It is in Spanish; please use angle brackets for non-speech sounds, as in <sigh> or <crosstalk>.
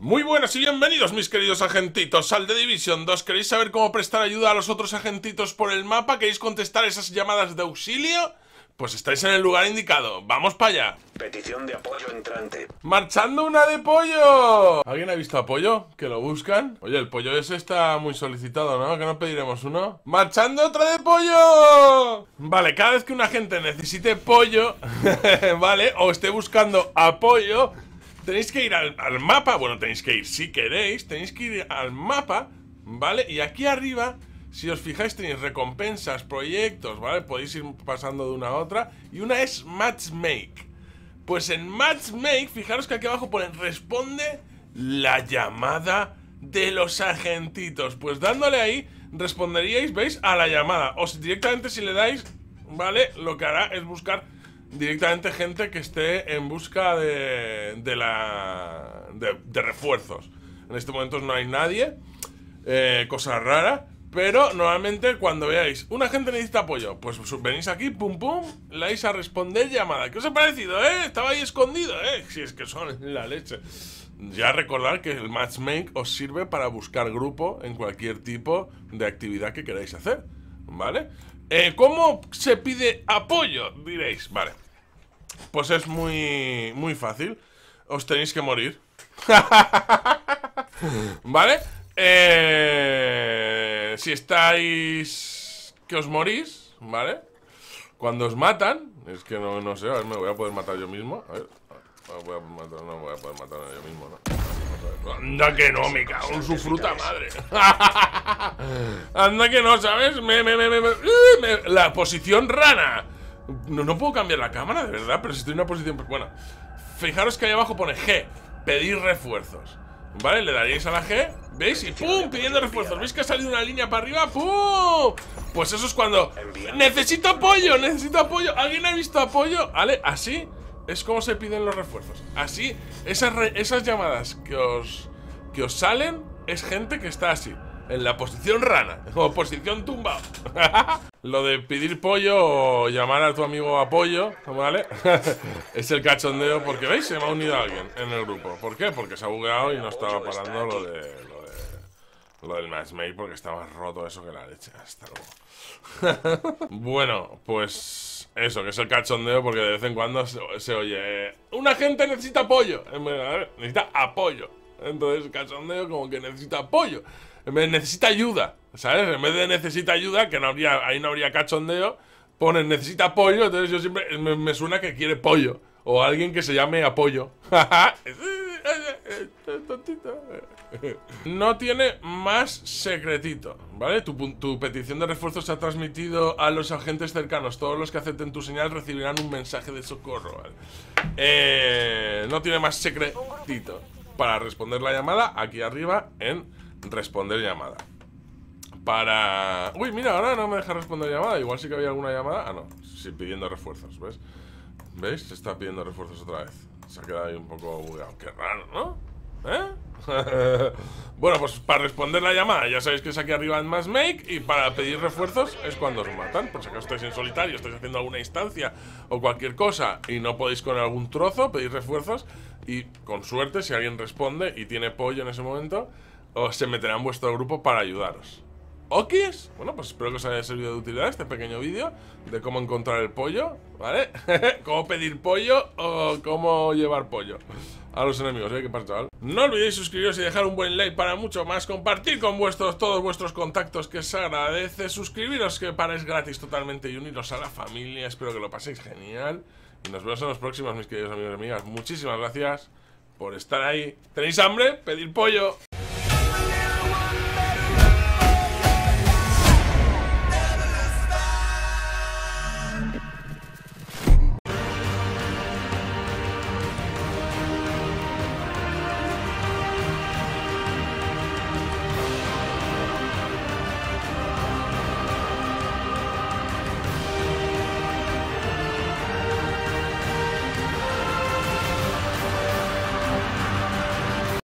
Muy buenas y bienvenidos mis queridos agentitos al The Division 2 ¿Queréis saber cómo prestar ayuda a los otros agentitos por el mapa? ¿Queréis contestar esas llamadas de auxilio? Pues estáis en el lugar indicado, vamos para allá Petición de apoyo entrante ¡Marchando una de pollo! ¿Alguien ha visto apoyo? Que lo buscan Oye, el pollo ese está muy solicitado, ¿no? Que no pediremos uno ¡Marchando otra de pollo! Vale, cada vez que un agente necesite pollo <laughs> Vale, o esté buscando apoyo Tenéis que ir al, mapa, bueno, tenéis que ir si queréis, tenéis que ir al mapa, ¿vale? Y aquí arriba si os fijáis tenéis recompensas, proyectos, ¿vale? Podéis ir pasando de una a otra Y una es Matchmake Pues en Matchmake, fijaros que aquí abajo ponen Responde la llamada de los agentitos Pues dándole ahí, responderíais, ¿veis? A la llamada O si directamente si le dais, ¿vale? Lo que hará es buscar directamente gente que esté en busca de, de la, de, refuerzos. En este momento no hay nadie, eh, cosa rara, pero normalmente cuando veáis, una gente necesita apoyo, pues venís aquí, pum pum, le vais a responder llamada. ¿Qué os ha parecido, eh? Estaba ahí escondido, eh. Si es que son <laughs> la leche. Ya recordar que el matchmake os sirve para buscar grupo en cualquier tipo de actividad que queráis hacer, ¿vale? Eh, ¿Cómo se pide apoyo? Diréis, vale. Pues es muy, muy fácil. Os tenéis que morir. <laughs> ¿Vale? Eh, si estáis... Que os morís, ¿vale? Cuando os matan... Es que no, sé, a ver, me voy a poder matar yo mismo. A ver, voy no voy a poder matar yo mismo, ¿no? Anda que no, me cago en su fruta madre. <laughs> Anda que no, ¿sabes? me, me, la posición rana. No, puedo cambiar la cámara, de verdad, pero si estoy en una posición... Pues, bueno, fijaros que ahí abajo pone G, pedir refuerzos. ¿Vale? Le daríais a la G, ¿veis? Y ¡pum! Pidiendo refuerzos. ¿Veis que ha salido una línea para arriba? ¡Pum! Pues eso es cuando... ¡Necesito apoyo! ¡Necesito apoyo! ¿Alguien ha visto apoyo? ¿Vale? Así es como se piden los refuerzos. Así, esas, esas llamadas que os, que os salen es gente que está así. En la posición rana. <laughs> O posición tumba. <laughs> Lo de pedir pollo o llamar a tu amigo apoyo pollo, ¿vale? <laughs> es el cachondeo porque, ¿veis? Se me ha unido alguien en el grupo. ¿Por qué? Porque se ha bugueado y no estaba parando lo de... Lo, del matchmake porque estaba roto eso que la leche. Hasta luego. bueno, pues... Eso, que es el cachondeo porque de vez en cuando se, oye... Eh, una gente necesita apoyo. Necesita apoyo. Entonces, cachondeo como que necesita apoyo necesita ayuda, ¿sabes? En vez de necesita ayuda, que no habría, ahí no habría cachondeo, ponen necesita apoyo entonces yo siempre me, suena que quiere pollo. O alguien que se llame apoyo. <laughs> no tiene más secretito, ¿vale? Tu, tu, petición de refuerzo se ha transmitido a los agentes cercanos. Todos los que acepten tu señal recibirán un mensaje de socorro, ¿vale? Eh, no tiene más secretito. Para responder la llamada, aquí arriba en Responder llamada. Para... Uy, mira, ahora no me deja responder llamada. Igual sí que había alguna llamada. Ah, no. Sí, pidiendo refuerzos, ¿ves? ¿Veis? Se está pidiendo refuerzos otra vez. Se ha quedado ahí un poco bugueado. Qué raro, ¿no? ¿Eh? <laughs> bueno, pues para responder la llamada, ya sabéis que es aquí arriba en Mass Make y para pedir refuerzos es cuando os matan. Por si acaso estáis en solitario, estáis haciendo alguna instancia o cualquier cosa y no podéis con algún trozo pedir refuerzos y con suerte, si alguien responde y tiene pollo en ese momento, o se meterá en vuestro grupo para ayudaros. ¿Okis? Bueno, pues espero que os haya servido de utilidad este pequeño vídeo de cómo encontrar el pollo, ¿vale? <laughs> cómo pedir pollo o cómo llevar pollo a los enemigos, ¿eh? ¿Qué pasa, chaval? No olvidéis suscribiros y dejar un buen like para mucho más, compartir con vuestros, todos vuestros contactos que se agradece, suscribiros que para es gratis totalmente y uniros a la familia, espero que lo paséis genial y nos vemos en los próximos, mis queridos amigos y amigas. Muchísimas gracias por estar ahí. ¿Tenéis hambre? Pedir pollo.